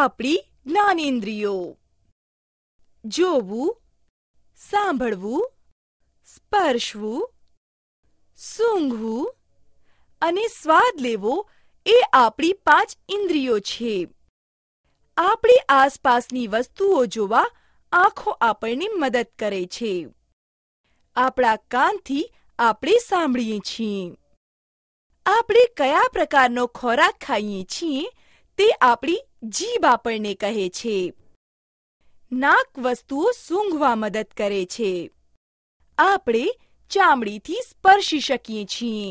આપણી જ્ઞાનેન્દ્રિયો જોવું સાંભળવું સ્પર્શવું સૂંઘવું અને સ્વાદ લેવો એ આપણી પાંચ ઇન્દ્રિયો છે આપણી આસપાસની વસ્તુઓ જોવા આંખો આપણને મદદ કરે છે આપણા કાનથી આપણે સાંભળીએ છીએ આપણે કયા પ્રકારનો ખોરાક ખાઈએ છીએ તે આપણી જીભ આપણને કહે છે નાક વસ્તુઓ સૂંઘવા મદદ કરે છે આપણે ચામડીથી સ્પર્શી શકીએ છીએ